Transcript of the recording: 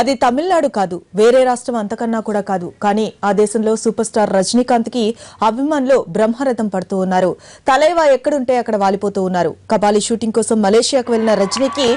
అది తమిళనాడు కాదు వేరే రాష్ట్రం అంతకన్నా కూడా కాదు కానీ ఆ దేశంలో సూపర్ స్టార్ రజనీకాంత్ కి అభిమానులు బ్రహ్మరథం పడుతూ ఉన్నారు తలైవా ఎక్కడుంటే అక్కడ వాలిపోతూ ఉన్నారు కబాలి షూటింగ్ కోసం మలేషియాకు వెళ్లిన రజనీకి